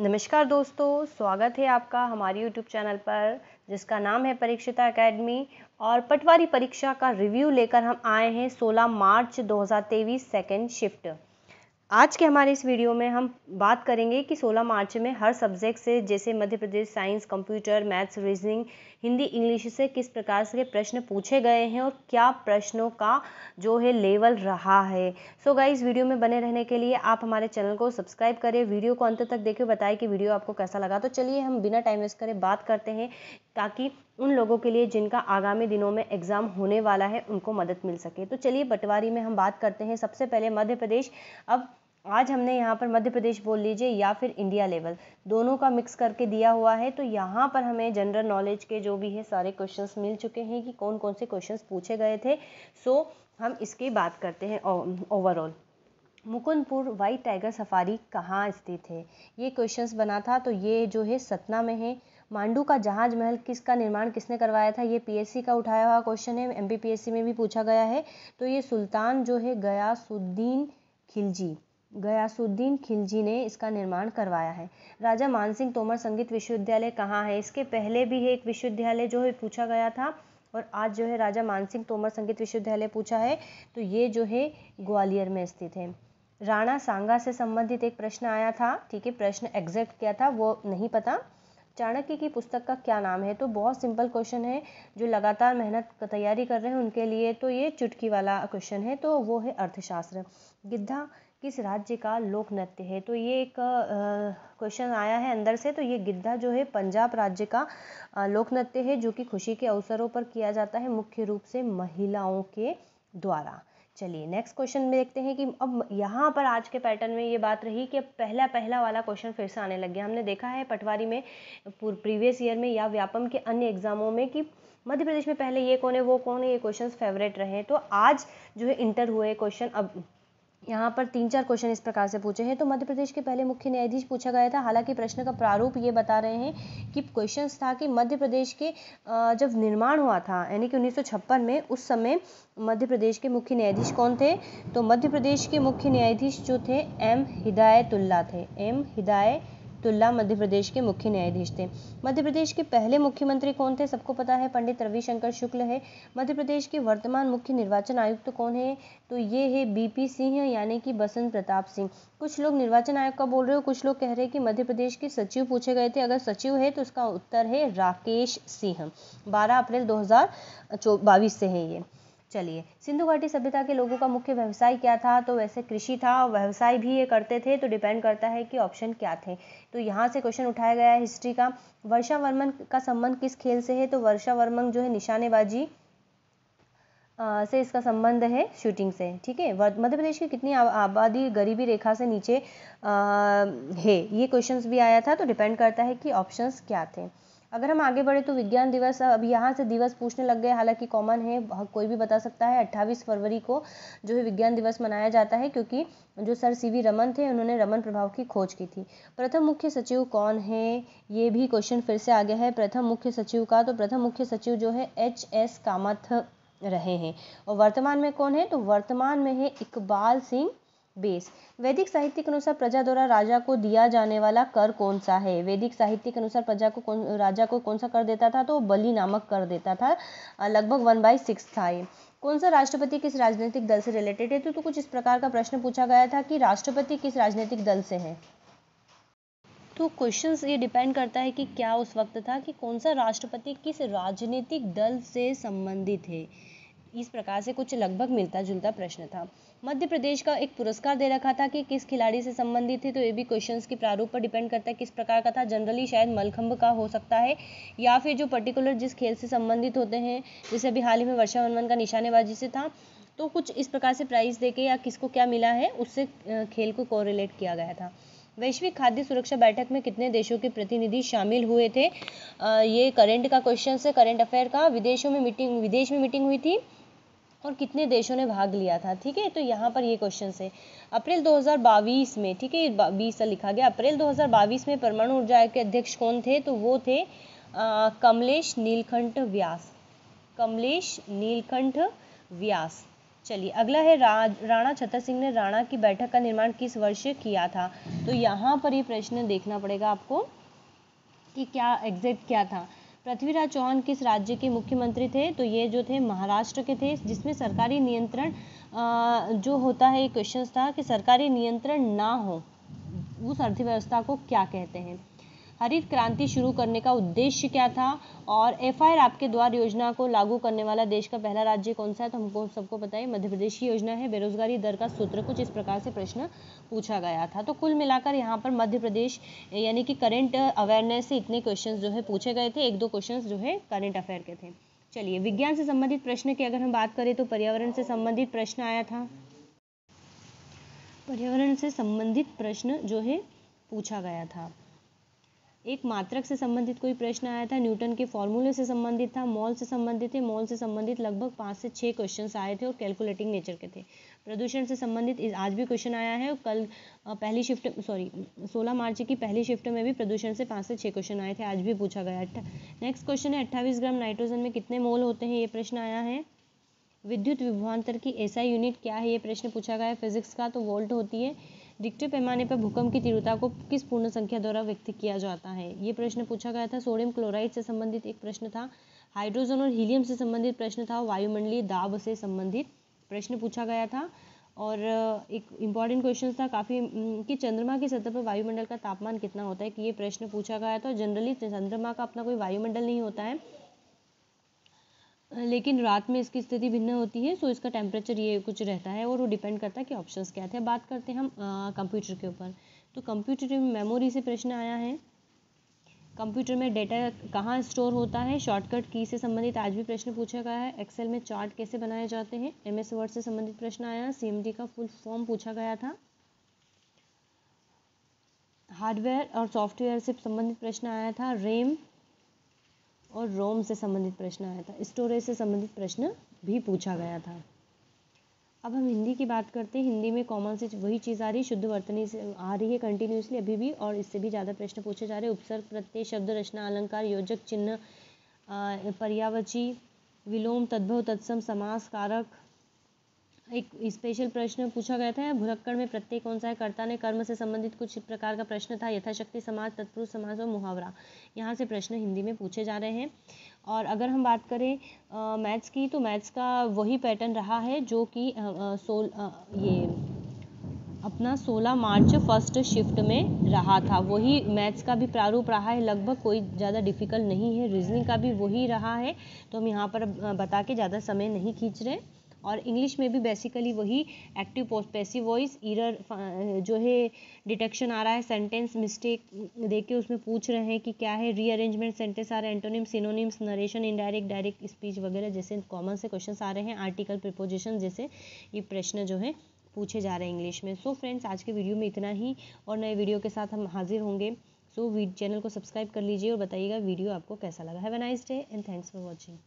नमस्कार दोस्तों स्वागत है आपका हमारे YouTube चैनल पर जिसका नाम है परीक्षिता एकेडमी और पटवारी परीक्षा का रिव्यू लेकर हम आए हैं 16 मार्च 2023 सेकेंड शिफ्ट आज के हमारे इस वीडियो में हम बात करेंगे कि 16 मार्च में हर सब्जेक्ट से जैसे Madhya Pradesh science computer maths reasoning Hindi English से किस प्रकार से प्रश्न पूछे गए हैं और क्या प्रश्नों का जो है लेवल रहा है सो so गाइस वीडियो में बने रहने के लिए आप हमारे चैनल को सब्सक्राइब करें वीडियो को अंत तक देखें बताएं कि वीडियो आपको कैसा लगा तो चलिए हम बिना टाइम वेस्ट करें बात करते हैं ताकि उन लोगों के लिए जिनका आगामी दिनों में एग्ज़ाम होने वाला है उनको मदद मिल सके तो चलिए बंटवारी में हम बात करते हैं सबसे पहले मध्य प्रदेश अब आज हमने यहाँ पर मध्य प्रदेश बोल लीजिए या फिर इंडिया लेवल दोनों का मिक्स करके दिया हुआ है तो यहाँ पर हमें जनरल नॉलेज के जो भी है सारे क्वेश्चंस मिल चुके हैं कि कौन कौन से क्वेश्चंस पूछे गए थे सो हम इसकी बात करते हैं overall Mukundpur white tiger safari कहाँ स्थित है ये क्वेश्चंस बना था तो ये जो है सतना में है मांडू का जहाज महल किसका निर्माण किसने करवाया था ये पीएससी का उठाया हुआ क्वेश्चन है एमपीपीएससी में भी पूछा गया है तो ये सुल्तान जो है गयासुद्दीन खिलजी गयासुद्दीन खिलजी ने इसका निर्माण करवाया है राजा मानसिंह तोमर संगीत विश्वविद्यालय कहाँ है इसके पहले भी है एक विश्वविद्यालय जो है पूछा गया था और आज जो है राजा मानसिंह तोमर संगीत विश्वविद्यालय पूछा है तो ये जो है ग्वालियर में स्थित है राणा सांगा से संबंधित एक प्रश्न आया था ठीक है प्रश्न एग्जैक्ट क्या था वो नहीं पता चाणक्य की पुस्तक का क्या नाम है तो बहुत सिंपल क्वेश्चन है जो लगातार मेहनत तैयारी कर रहे हैं उनके लिए तो ये चुटकी वाला क्वेश्चन है तो वो है अर्थशास्त्र गिद्धा किस राज्य का लोक नृत्य है तो ये एक क्वेश्चन आया है अंदर से तो ये गिद्धा जो है पंजाब राज्य का लोक नृत्य है जो कि खुशी के अवसरों पर किया जाता है मुख्य रूप से महिलाओं के द्वारा चलिए नेक्स्ट क्वेश्चन में देखते हैं कि अब यहाँ पर आज के पैटर्न में ये बात रही कि अब पहला पहला वाला क्वेश्चन फिर से आने लग गया हमने देखा है पटवारी में प्रीवियस ईयर में या व्यापम के अन्य एग्जामों में कि मध्य प्रदेश में पहले ये कौन है वो कौन है ये क्वेश्चंस फेवरेट रहे तो आज जो है इंटर हुए क्वेश्चन अब यहाँ पर तीन चार क्वेश्चन इस प्रकार से पूछे हैं तो मध्य प्रदेश के पहले मुख्य न्यायाधीश पूछा गया था हालांकि प्रश्न का प्रारूप ये बता रहे हैं कि क्वेश्चन था कि मध्य प्रदेश के जब निर्माण हुआ था यानी कि उन्नीस में उस समय मध्य प्रदेश के मुख्य न्यायाधीश कौन थे तो मध्य प्रदेश के मुख्य न्यायाधीश जो थे एम हिदायतुल्ला थे एम हिदाय तुल्ला मध्य प्रदेश के मुख्य न्यायाधीश थे मध्य प्रदेश के पहले मुख्यमंत्री कौन थे सबको पता है पंडित रविशंकर शुक्ल है मध्य प्रदेश के वर्तमान मुख्य निर्वाचन आयुक्त तो कौन है तो ये है बीपी सिंह यानी कि बसंत प्रताप सिंह कुछ लोग निर्वाचन आयोग का बोल रहे हो कुछ लोग कह रहे हैं कि मध्य प्रदेश के सचिव पूछे गए थे अगर सचिव है तो उसका उत्तर है राकेश सिंह बारह अप्रैल दो से है ये चलिए सिंधु घाटी सभ्यता के लोगों का मुख्य व्यवसाय क्या था तो वैसे कृषि था और व्यवसाय भी ये करते थे तो डिपेंड करता है कि ऑप्शन क्या थे तो यहाँ से क्वेश्चन उठाया गया है हिस्ट्री का वर्षा वर्मन का संबंध किस खेल से है तो वर्षा वर्मन जो है निशानेबाजी से इसका संबंध है शूटिंग से ठीक है मध्य प्रदेश की कितनी आबादी गरीबी रेखा से नीचे आ, है ये क्वेश्चंस भी आया था तो डिपेंड करता है कि ऑप्शंस क्या थे अगर हम आगे बढ़े तो विज्ञान दिवस अब यहाँ से दिवस पूछने लग गए हालांकि कॉमन है कोई भी बता सकता है 28 फरवरी को जो है विज्ञान दिवस मनाया जाता है क्योंकि जो सर सी वी रमन थे उन्होंने रमन प्रभाव की खोज की थी प्रथम मुख्य सचिव कौन है ये भी क्वेश्चन फिर से आ गया है प्रथम मुख्य सचिव का तो प्रथम मुख्य सचिव जो है एच एस कामथ रहे हैं और वर्तमान में कौन है तो वर्तमान में है इकबाल सिंह बेस वैदिक साहित्य के अनुसार प्रजा द्वारा राजा को दिया जाने वाला कर कौन सा है वैदिक साहित्य के अनुसार प्रजा को कौन राजा को कौन सा कर देता था तो बलि नामक कर देता था लगभग वन बाई सिक्स था ये कौन सा राष्ट्रपति किस राजनीतिक दल से रिलेटेड है तो, तो कुछ इस प्रकार का प्रश्न पूछा गया था कि राष्ट्रपति किस राजनीतिक दल से है तो क्वेश्चन ये डिपेंड करता है कि क्या उस वक्त था कि कौन सा राष्ट्रपति किस राजनीतिक दल से संबंधित है इस प्रकार से कुछ लगभग मिलता जुलता प्रश्न था मध्य प्रदेश का एक पुरस्कार दे रखा था कि किस खिलाड़ी से संबंधित थे तो ये भी क्वेश्चंस के प्रारूप पर डिपेंड करता है किस प्रकार का था जनरली शायद मलखंभ का हो सकता है या फिर जो पर्टिकुलर जिस खेल से संबंधित होते हैं जैसे अभी हाल ही में वर्षा वनवन का निशानेबाजी से था तो कुछ इस प्रकार से प्राइस दे या किसको क्या मिला है उससे खेल को कोरिलेट किया गया था वैश्विक खाद्य सुरक्षा बैठक में कितने देशों के प्रतिनिधि शामिल हुए थे आ, ये करंट का क्वेश्चन है करंट अफेयर का विदेशों में मीटिंग विदेश में मीटिंग हुई थी और कितने देशों ने भाग लिया था ठीक है तो यहाँ पर ये क्वेश्चन है अप्रैल 2022 में ठीक है बीस लिखा गया अप्रैल 2022 में परमाणु ऊर्जा के अध्यक्ष कौन थे तो वो थे आ, कमलेश नीलकंठ व्यास कमलेश नीलकंठ व्यास चलिए अगला है रा, राणा छतर सिंह ने राणा की बैठक का निर्माण किस वर्ष किया था तो यहाँ पर ये प्रश्न देखना पड़ेगा आपको कि क्या एग्जैक्ट क्या था पृथ्वीराज चौहान किस राज्य के मुख्यमंत्री थे तो ये जो थे महाराष्ट्र के थे जिसमें सरकारी नियंत्रण जो होता है क्वेश्चन था कि सरकारी नियंत्रण ना हो उस अर्थव्यवस्था को क्या कहते हैं हरित क्रांति शुरू करने का उद्देश्य क्या था और एफ आपके द्वार योजना को लागू करने वाला देश का पहला राज्य कौन सा है तो हमको सबको पता है मध्य प्रदेश की योजना है बेरोजगारी दर का सूत्र कुछ इस प्रकार से प्रश्न पूछा गया था तो कुल मिलाकर यहाँ पर मध्य प्रदेश यानी कि करेंट अवेयरनेस से इतने क्वेश्चन जो है पूछे गए थे एक दो क्वेश्चन जो है करेंट अफेयर के थे चलिए विज्ञान से संबंधित प्रश्न की अगर हम बात करें तो पर्यावरण से संबंधित प्रश्न आया था पर्यावरण से संबंधित प्रश्न जो है पूछा गया था एक मात्रक से संबंधित कोई प्रश्न आया था न्यूटन के फॉर्मूले से संबंधित था मॉल से संबंधित थे मॉल से संबंधित लगभग पाँच से छः क्वेश्चन आए थे और कैलकुलेटिंग नेचर के थे प्रदूषण से संबंधित आज भी क्वेश्चन आया है और कल पहली शिफ्ट सॉरी सोलह मार्च की पहली शिफ्ट में भी प्रदूषण से पाँच से छः क्वेश्चन आए थे आज भी पूछा गया नेक्स्ट क्वेश्चन है अट्ठाईस ग्राम नाइट्रोजन में कितने मोल होते हैं ये प्रश्न आया है विद्युत विभवान्तर की ऐसा यूनिट क्या है ये प्रश्न पूछा गया है फिजिक्स का तो वोल्ट होती है रिक्टर पैमाने पर भूकंप की तीव्रता को किस पूर्ण संख्या द्वारा व्यक्त किया जाता है ये प्रश्न पूछा गया था सोडियम क्लोराइड से संबंधित एक प्रश्न था हाइड्रोजन और हीलियम से संबंधित प्रश्न था वायुमंडलीय दाब से संबंधित प्रश्न पूछा गया था और एक इम्पॉर्टेंट क्वेश्चन था काफ़ी कि चंद्रमा की सतह पर वायुमंडल का तापमान कितना होता है कि ये प्रश्न पूछा गया था जनरली चंद्रमा का अपना कोई वायुमंडल नहीं होता है लेकिन रात में इसकी स्थिति भिन्न होती है सो इसका टेम्परेचर ये कुछ रहता है और वो डिपेंड करता है कि ऑप्शन क्या थे बात करते हैं हम कंप्यूटर के ऊपर तो कंप्यूटर में मेमोरी से प्रश्न आया है कंप्यूटर में डेटा कहाँ स्टोर होता है शॉर्टकट की से संबंधित आज भी प्रश्न पूछा गया है एक्सेल में चार्ट कैसे बनाए जाते हैं एम एस वर्ड से संबंधित प्रश्न आया सी का फुल फॉर्म पूछा गया था हार्डवेयर और सॉफ्टवेयर से संबंधित प्रश्न आया था रेम और रोम से संबंधित प्रश्न आया था स्टोरेज से संबंधित प्रश्न भी पूछा गया था अब हम हिंदी की बात करते हैं हिंदी में कॉमन से वही चीज़ आ रही है शुद्ध वर्तनी से आ रही है कंटिन्यूसली अभी भी और इससे भी ज़्यादा प्रश्न पूछे जा रहे हैं उपसर्ग प्रत्यय शब्द रचना अलंकार योजक चिन्ह पर्यावची विलोम तद्भव तत्सम समास कारक एक स्पेशल प्रश्न पूछा गया था भुलक्कड़ में प्रत्येक कौन सा है कर्ता ने कर्म से संबंधित कुछ प्रकार का प्रश्न था यथाशक्ति समाज तत्पुरुष समाज और मुहावरा यहाँ से प्रश्न हिंदी में पूछे जा रहे हैं और अगर हम बात करें मैथ्स की तो मैथ्स का वही पैटर्न रहा है जो कि सोल आ, ये अपना 16 मार्च फर्स्ट शिफ्ट में रहा था वही मैथ्स का भी प्रारूप रहा है लगभग कोई ज़्यादा डिफिकल्ट नहीं है रीजनिंग का भी वही रहा है तो हम यहाँ पर बता के ज़्यादा समय नहीं खींच रहे और इंग्लिश में भी बेसिकली वही active post passive voice error जो है डिटेक्शन आ रहा है सेंटेंस मिस्टेक के उसमें पूछ रहे हैं कि क्या है रीअरेंजमेंट सेंटेंस आ रहे हैं antonym synonyms narration indirect direct speech वगैरह जैसे कॉमन से क्वेश्चन आ रहे हैं आर्टिकल प्रिपोजिशन जैसे ये प्रश्न जो है पूछे जा रहे हैं इंग्लिश में सो so फ्रेंड्स आज के वीडियो में इतना ही और नए वीडियो के साथ हम हाजिर होंगे सो so, चैनल को सब्सक्राइब कर लीजिए और बताइएगा वीडियो आपको कैसा लगा have a nice day and thanks for watching